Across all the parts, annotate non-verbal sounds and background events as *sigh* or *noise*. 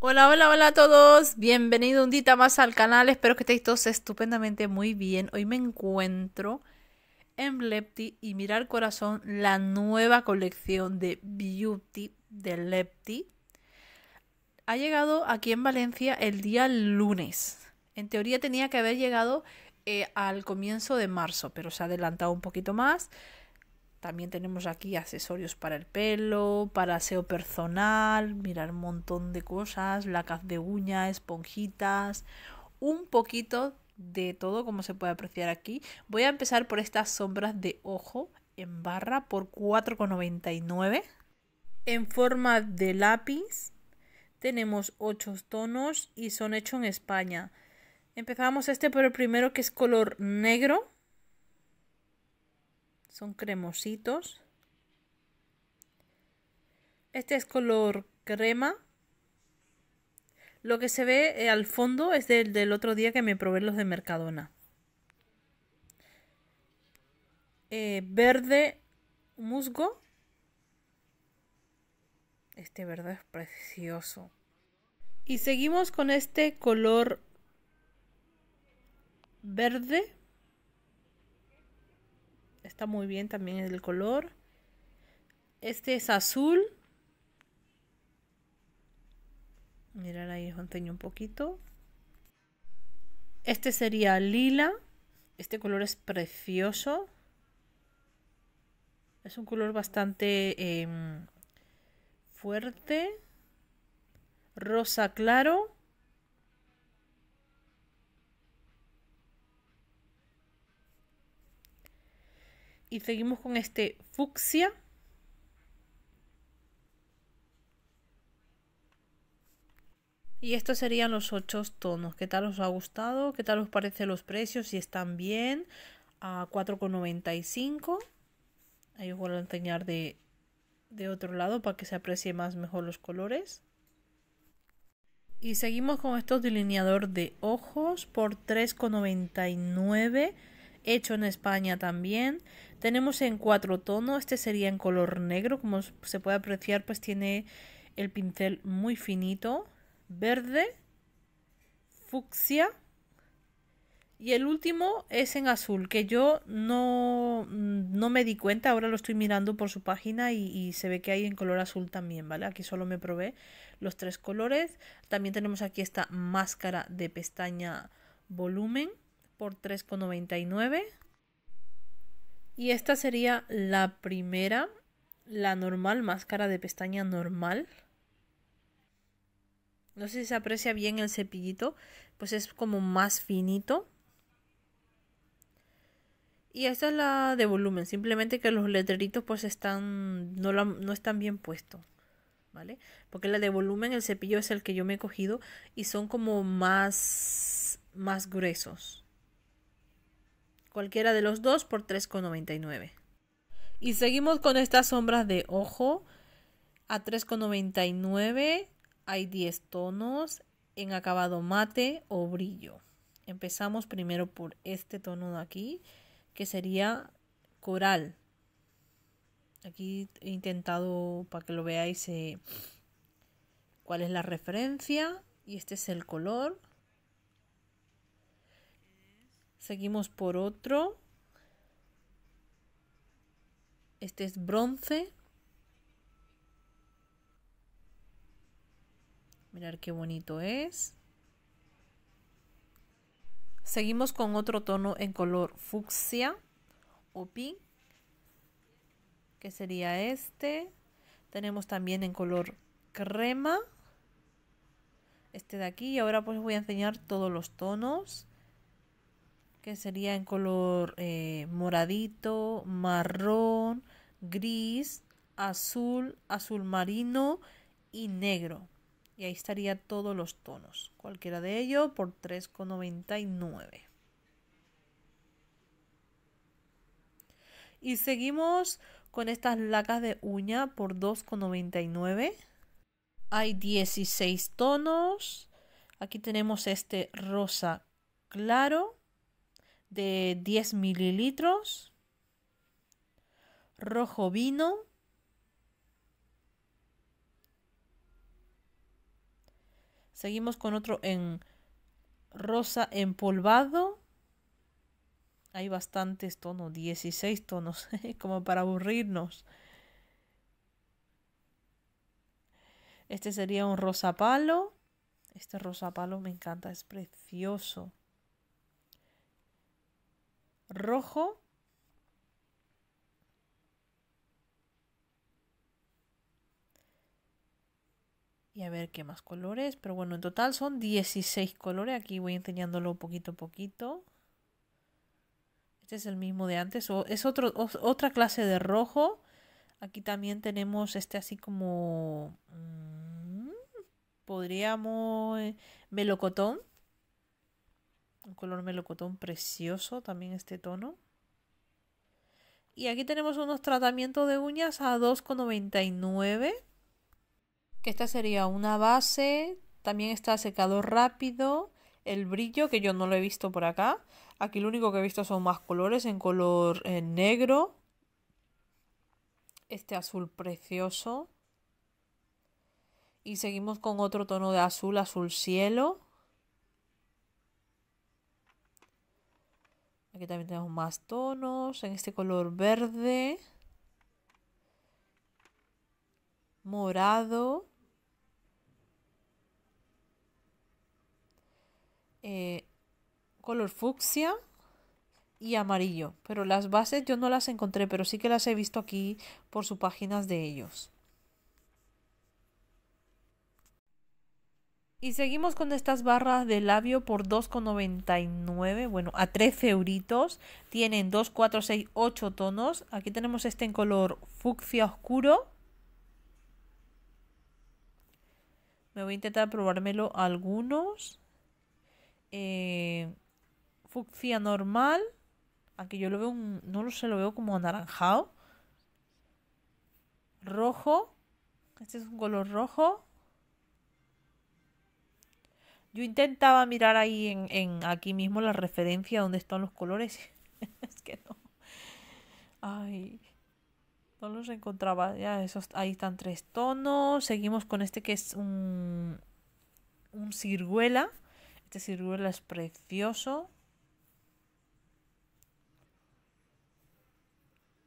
Hola, hola, hola a todos. Bienvenido un día más al canal. Espero que estéis todos estupendamente muy bien. Hoy me encuentro en Lepti y mirar corazón la nueva colección de Beauty de Lepti. Ha llegado aquí en Valencia el día lunes. En teoría tenía que haber llegado eh, al comienzo de marzo, pero se ha adelantado un poquito más. También tenemos aquí accesorios para el pelo, para aseo personal, mirar un montón de cosas, lacas de uña, esponjitas, un poquito de todo como se puede apreciar aquí. Voy a empezar por estas sombras de ojo en barra por 4,99. En forma de lápiz tenemos 8 tonos y son hechos en España. Empezamos este por el primero que es color negro, son cremositos. Este es color crema. Lo que se ve eh, al fondo es del, del otro día que me probé los de Mercadona. Eh, verde musgo. Este verde es precioso. Y seguimos con este color verde está muy bien también el color. Este es azul. Mirar ahí enseño un poquito. Este sería lila. Este color es precioso. Es un color bastante em, fuerte. Rosa claro. Y seguimos con este fucsia. Y estos serían los ocho tonos. ¿Qué tal os ha gustado? ¿Qué tal os parecen los precios? Si están bien, a 4,95. Ahí os vuelvo a enseñar de, de otro lado para que se aprecie más mejor los colores. Y seguimos con estos delineador de ojos por 3,99 hecho en España también. Tenemos en cuatro tonos, este sería en color negro, como se puede apreciar, pues tiene el pincel muy finito, verde, fucsia y el último es en azul, que yo no, no me di cuenta, ahora lo estoy mirando por su página y, se ve que hay en color azul también, ¿vale? Aquí solo me probé los tres colores. También tenemos aquí esta máscara de pestaña volumen por 3,99. Y esta sería la primera, la normal, máscara de pestaña normal. No sé si se aprecia bien el cepillito, pues es como más finito. Y esta es la de volumen, simplemente que los letreritos pues están, no, no están bien puestos. ¿Vale? Porque la de volumen, el cepillo es el que yo me he cogido y son como más, más gruesos cualquiera de los dos por 3,99. Y seguimos con estas sombras de ojo. A 3,99 hay 10 tonos en acabado mate o brillo. Empezamos primero por este tono de aquí, que sería coral. Aquí he intentado para que lo veáis eh, cuál es la referencia y este es el color. Seguimos por otro. Este es bronce. Mirar qué bonito es. Seguimos con otro tono en color fucsia o pink, que sería este. Tenemos también en color crema, este de aquí. Y ahora pues voy a enseñar todos los tonos que sería en color eh, moradito, marrón, gris, azul, azul marino y negro. Y ahí estaría todos los tonos, cualquiera de ellos por 3,99. Y seguimos con estas lacas de uña por 2,99. Hay 16 tonos. Aquí tenemos este rosa claro de 10 mililitros, rojo vino, seguimos con otro en rosa empolvado, hay bastantes tonos, 16 tonos, *laughs* como para aburrirnos. Este sería un rosa palo. Este rosa palo me encanta, es precioso rojo. Y a ver qué más colores. Pero bueno, en total son 16 colores. Aquí voy enseñándolo poquito a poquito. Este es el mismo de antes. O, es otro, otra clase de rojo. Aquí también tenemos este así como... Mm, podríamos... Eh, melocotón. Un color melocotón precioso también este tono. Y aquí tenemos unos tratamientos de uñas a 2,99. Que esta sería una base. También está secado rápido. El brillo, que yo no lo he visto por acá. Aquí lo único que he visto son más colores en color eh, negro. Este azul precioso. Y seguimos con otro tono de azul, azul cielo. Aquí también tenemos más tonos. En este color verde. Morado. Eh, color fucsia y amarillo. Pero las bases yo no las encontré, pero sí que las he visto aquí por sus páginas de ellos. Y seguimos con estas barras de labio por 2,99, bueno, a 13 euritos. Tienen 2, 4, 6, 8 tonos. Aquí tenemos este en color fucsia oscuro. Me voy a intentar probármelo algunos. Eh, fucsia normal. Aquí yo lo veo, no lo sé, lo veo como anaranjado. Rojo. Este es un color rojo. Yo intentaba mirar ahí en, aquí mismo la referencia donde están los colores. *laughs* es que no. Ay. No los encontraba. Ya, esos, ahí están tres tonos. Seguimos con este que es un, un ciruela. Este ciruela es precioso.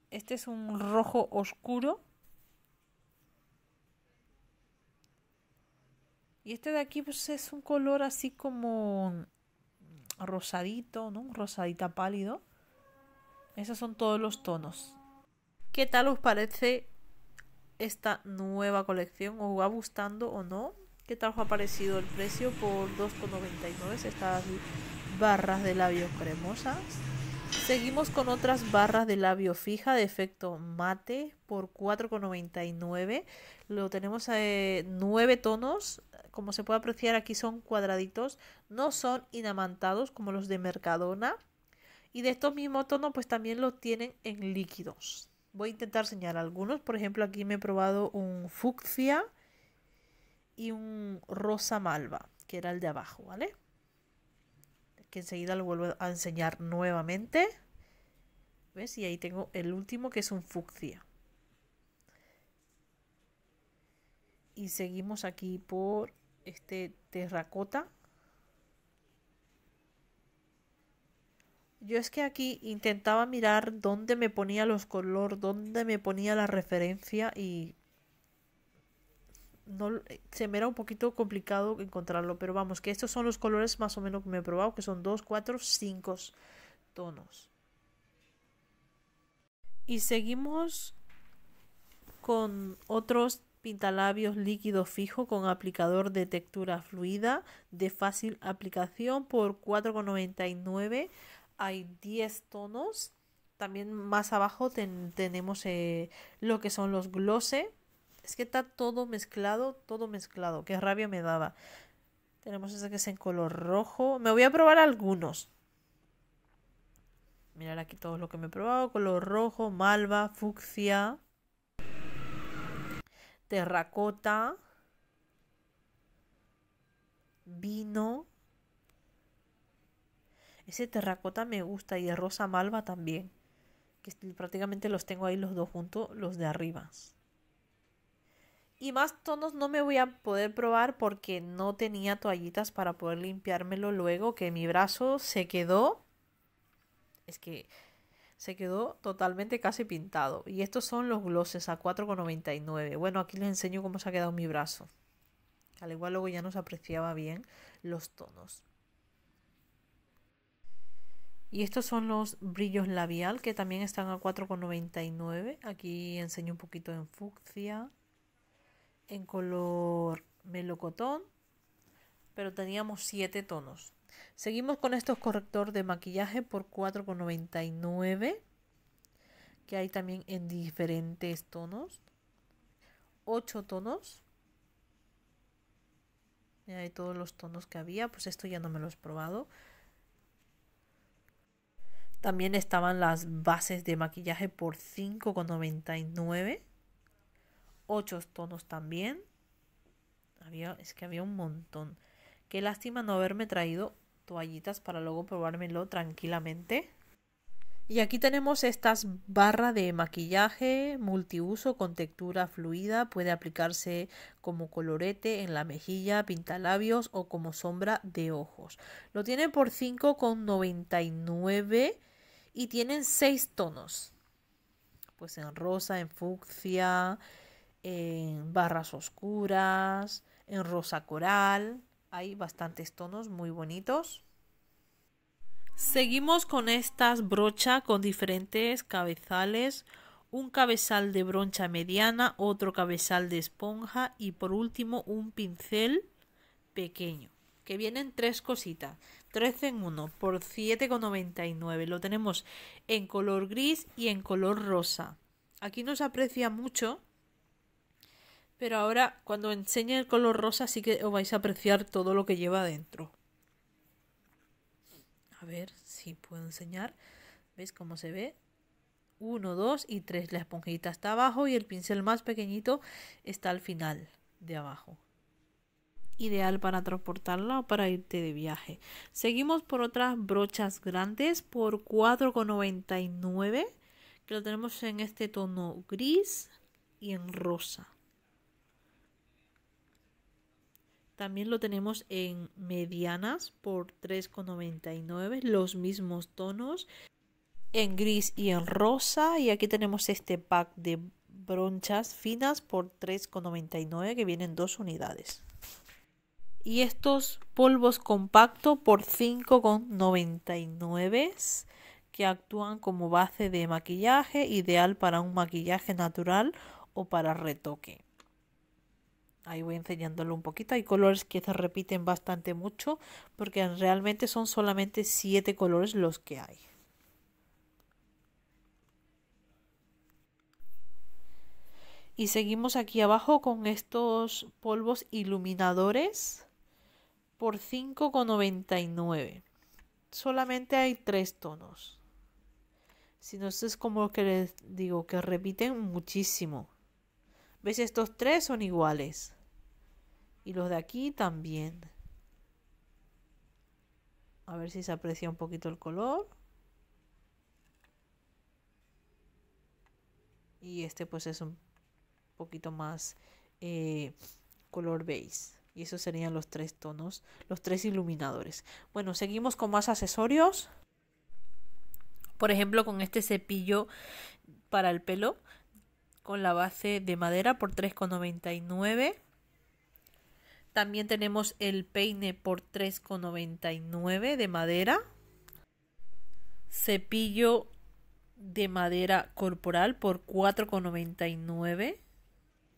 Este es un rojo oscuro. Y este de aquí pues es un color así como rosadito, ¿no? rosadita pálido. Esos son todos los tonos. ¿Qué tal os parece esta nueva colección? ¿Os va gustando o no? ¿Qué tal os ha parecido el precio por 2,99 estas barras de labios cremosas? Seguimos con otras barras de labio fija de efecto mate por 4,99. Lo tenemos a eh, 9 tonos. Como se puede apreciar aquí son cuadraditos. No son inamantados como los de Mercadona. Y de estos mismos tonos pues también los tienen en líquidos. Voy a intentar señalar algunos. Por ejemplo aquí me he probado un fucsia y un rosa malva que era el de abajo, ¿vale? que enseguida lo vuelvo a enseñar nuevamente. ¿Ves? Y ahí tengo el último que es un fucsia. Y seguimos aquí por este terracota. Yo es que aquí intentaba mirar dónde me ponía los color, dónde me ponía la referencia y se me era un poquito complicado encontrarlo, pero vamos, que estos son los colores más o menos que me he probado, que son 2, 4, 5 tonos. Y seguimos con otros pintalabios líquido fijo con aplicador de textura fluida de fácil aplicación por 4,99. Hay 10 tonos. También más abajo tenemos eh, lo que son los glosses es que está todo mezclado, todo mezclado. Qué rabia me daba. Tenemos ese que es en color rojo. Me voy a probar algunos. Mirar aquí todo lo que me he probado. Color rojo, malva, fucsia. Terracota. Vino. Ese terracota me gusta y el rosa malva también. Que prácticamente los tengo ahí los dos juntos, los de arriba. Y más tonos no me voy a poder probar porque no tenía toallitas para poder limpiármelo luego que mi brazo se quedó. Es que se quedó totalmente casi pintado. Y estos son los glosses a 4,99. Bueno, aquí les enseño cómo se ha quedado mi brazo. Al igual luego ya nos apreciaba bien los tonos. Y estos son los brillos labial que también están a 4,99. Aquí enseño un poquito en fucsia en color melocotón, pero teníamos 7 tonos. Seguimos con estos corrector de maquillaje por 4,99, que hay también en diferentes tonos. 8 tonos. Mira, hay todos los tonos que había, pues esto ya no me lo he probado. También estaban las bases de maquillaje por 5,99 ocho tonos también. Había, es que había un montón. Qué lástima no haberme traído toallitas para luego probármelo tranquilamente. Y aquí tenemos estas barras de maquillaje multiuso con textura fluida. Puede aplicarse como colorete en la mejilla, pintalabios o como sombra de ojos. Lo tienen por 5,99 y tienen 6 tonos. Pues en rosa, en fucsia, en barras oscuras, en rosa coral. Hay bastantes tonos muy bonitos. Seguimos con estas brochas con diferentes cabezales. Un cabezal de broncha mediana, otro cabezal de esponja y por último un pincel pequeño. Que vienen tres cositas. 13 en 1 por 7,99. Lo tenemos en color gris y en color rosa. Aquí nos aprecia mucho pero ahora, cuando enseñe el color rosa, sí que os vais a apreciar todo lo que lleva adentro. A ver si puedo enseñar. ¿Veis cómo se ve? Uno, dos y tres. La esponjita está abajo y el pincel más pequeñito está al final de abajo. Ideal para transportarla o para irte de viaje. Seguimos por otras brochas grandes por 4,99 que lo tenemos en este tono gris y en rosa. También lo tenemos en medianas por 3,99, los mismos tonos, en gris y en rosa. Y aquí tenemos este pack de bronchas finas por 3,99 que vienen dos unidades. Y estos polvos compacto por 5,99 que actúan como base de maquillaje, ideal para un maquillaje natural o para retoque. Ahí voy enseñándolo un poquito. Hay colores que se repiten bastante mucho porque realmente son solamente 7 colores los que hay. Y seguimos aquí abajo con estos polvos iluminadores por 5,99. Solamente hay tres tonos. Si no, es como que les digo que repiten muchísimo. ¿Ves? Estos tres son iguales. Y los de aquí también. A ver si se aprecia un poquito el color. Y este pues es un poquito más eh, color beige. Y esos serían los tres tonos, los tres iluminadores. Bueno, seguimos con más accesorios. Por ejemplo, con este cepillo para el pelo con la base de madera por 3,99. También tenemos el peine por 3,99 de madera. Cepillo de madera corporal por 4,99.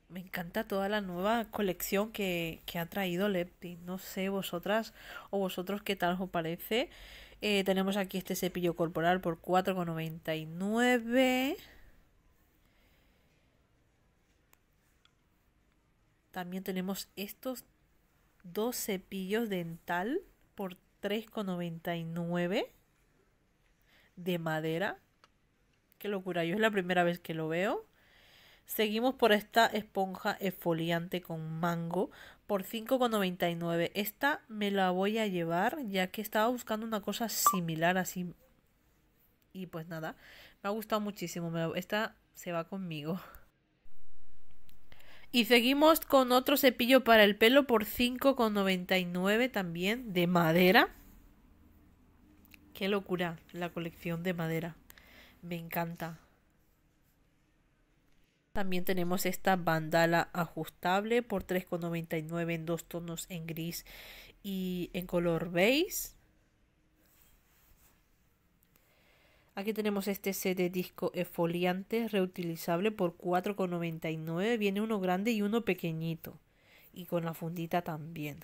Me encanta toda la nueva colección que, ha traído Lepti. No sé vosotras o vosotros qué tal os parece. Eh, tenemos aquí este cepillo corporal por 4,99. También tenemos estos dos cepillos dental por 3,99 de madera. Qué locura, yo es la primera vez que lo veo. Seguimos por esta esponja esfoliante con mango por 5,99. Esta me la voy a llevar ya que estaba buscando una cosa similar así. Y pues nada, me ha gustado muchísimo. Esta se va conmigo. Y seguimos con otro cepillo para el pelo por 5,99 también de madera. Qué locura la colección de madera. Me encanta. También tenemos esta bandala ajustable por 3,99 en dos tonos en gris y en color beige. Aquí tenemos este set de disco efoliante, reutilizable por 4,99. Viene uno grande y uno pequeñito. Y con la fundita también.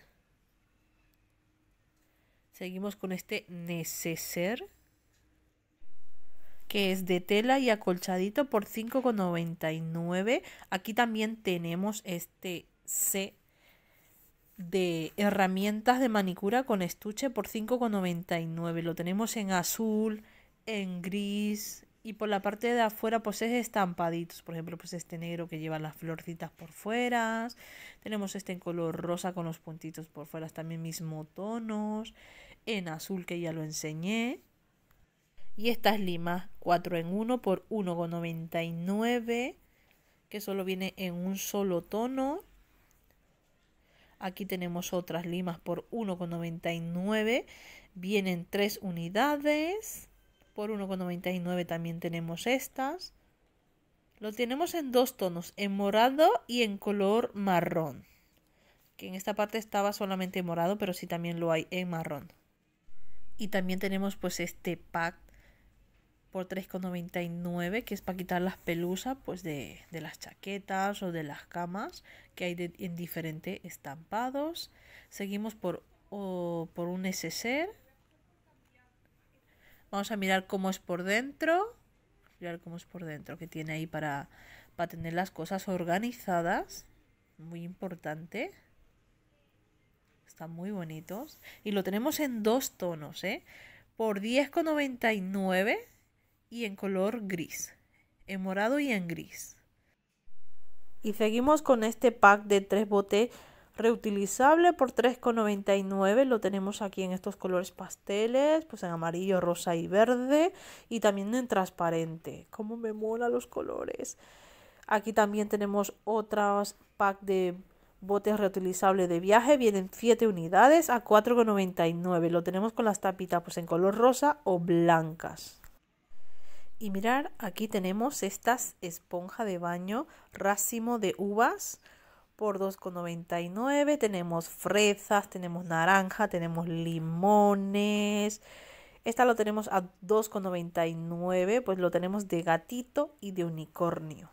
Seguimos con este neceser. Que es de tela y acolchadito por 5,99. Aquí también tenemos este set de herramientas de manicura con estuche por 5,99. Lo tenemos en azul, en gris y por la parte de afuera pues es estampaditos. Por ejemplo, pues este negro que lleva las florcitas por fuera. Tenemos este en color rosa con los puntitos por fuera, también mismo tonos. En azul que ya lo enseñé. Y estas limas 4 en 1 por 1,99 que solo viene en un solo tono. Aquí tenemos otras limas por 1,99. Vienen 3 unidades por 1,99 también tenemos estas. Lo tenemos en dos tonos, en morado y en color marrón. Que en esta parte estaba solamente morado, pero sí también lo hay en marrón. Y también tenemos pues este pack por 3,99 que es para quitar las pelusas pues de, las chaquetas o de las camas que hay en diferentes estampados seguimos por, por un SSR. E Vamos a mirar cómo es por dentro. Mirar cómo es por dentro, que tiene ahí para, para tener las cosas organizadas. Muy importante. Están muy bonitos. Y lo tenemos en dos tonos, ¿eh? Por 10,99 y en color gris. En morado y en gris. Y seguimos con este pack de tres botes reutilizable por 3,99 lo tenemos aquí en estos colores pasteles pues en amarillo rosa y verde y también en transparente como me mola los colores aquí también tenemos otras pack de botes reutilizables de viaje vienen 7 unidades a 4,99 lo tenemos con las tapitas pues en color rosa o blancas y mirar aquí tenemos estas esponja de baño racimo de uvas por 2,99. Tenemos fresas, tenemos naranja, tenemos limones. Esta lo tenemos a 2,99, pues lo tenemos de gatito y de unicornio.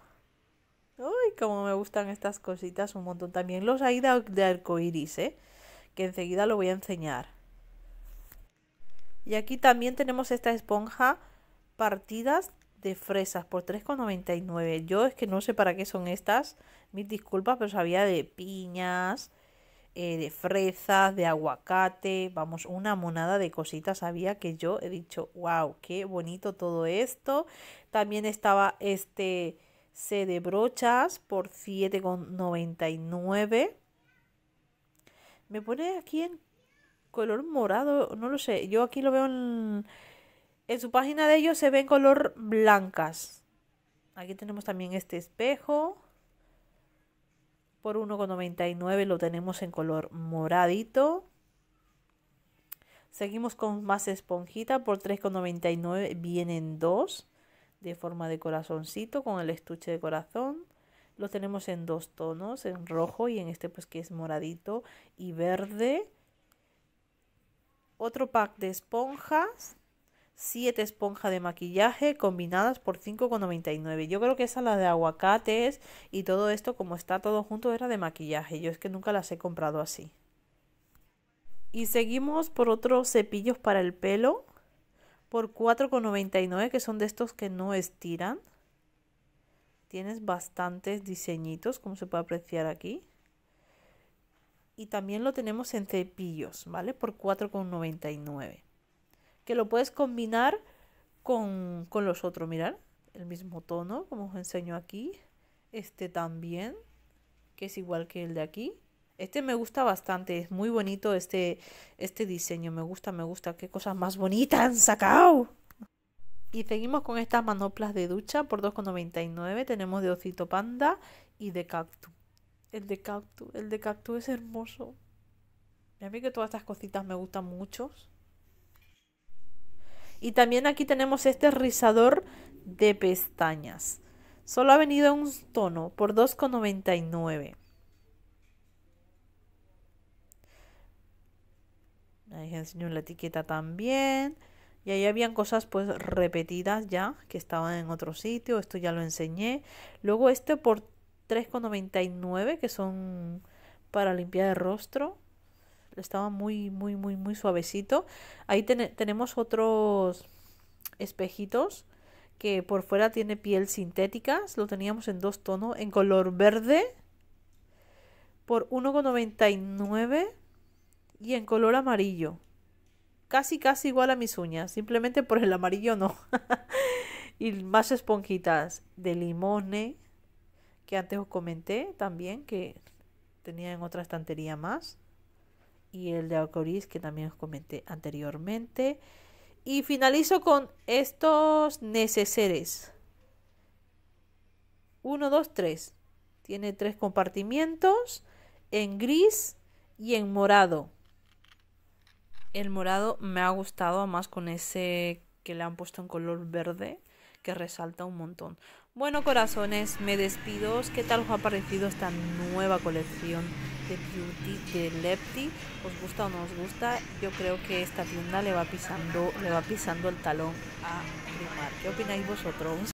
Uy, como me gustan estas cositas un montón. También los hay de, arco iris ¿eh? que enseguida lo voy a enseñar. Y aquí también tenemos esta esponja partidas de fresas por 3,99. Yo es que no sé para qué son estas. Mis disculpas, pero sabía de piñas, eh, de fresas, de aguacate. Vamos, una monada de cositas había que yo he dicho, wow, qué bonito todo esto. También estaba este C de brochas por 7,99. Me pone aquí en color morado, no lo sé. Yo aquí lo veo en en su página de ellos se ven color blancas. Aquí tenemos también este espejo. Por 1,99 lo tenemos en color moradito. Seguimos con más esponjita. Por 3,99 vienen dos de forma de corazoncito con el estuche de corazón. lo tenemos en dos tonos, en rojo y en este pues que es moradito y verde. Otro pack de esponjas 7 esponjas de maquillaje combinadas por 5,99. Yo creo que esa la de aguacates y todo esto como está todo junto era de maquillaje. Yo es que nunca las he comprado así. Y seguimos por otros cepillos para el pelo por 4,99 que son de estos que no estiran. Tienes bastantes diseñitos como se puede apreciar aquí. Y también lo tenemos en cepillos, ¿vale? Por 4,99 que lo puedes combinar con, con los otros. Mirar, el mismo tono, como os enseño aquí. Este también, que es igual que el de aquí. Este me gusta bastante, es muy bonito este, este diseño. Me gusta, me gusta. Qué cosas más bonitas han sacado. Y seguimos con estas manoplas de ducha por 2,99. Tenemos de osito panda y de cactus. El de cactus, el de cactus es hermoso. a mí que todas estas cositas me gustan mucho. Y también aquí tenemos este rizador de pestañas. Solo ha venido en un tono por 2,99. Ahí enseño la etiqueta también. Y ahí habían cosas pues repetidas ya, que estaban en otro sitio. Esto ya lo enseñé. Luego este por 3,99, que son para limpiar el rostro estaba muy, muy, muy, muy suavecito. Ahí tenemos otros espejitos que por fuera tiene piel sintética. Lo teníamos en dos tonos, en color verde por 1,99 y en color amarillo. Casi, casi igual a mis uñas, simplemente por el amarillo no. *laughs* y más esponjitas de limón que antes os comenté también que tenía en otra estantería más y el de Alcoriz que también os comenté anteriormente. Y finalizo con estos neceseres. 1, 2, 3. Tiene tres compartimientos en gris y en morado. El morado me ha gustado más con ese que le han puesto en color verde que resalta un montón. Bueno corazones, me despido. ¿Qué tal os ha parecido esta nueva colección de Beauty de Lefty? ¿Os gusta o no os gusta? Yo creo que esta tienda le va pisando, le va pisando el talón a primar. ¿Qué opináis vosotros?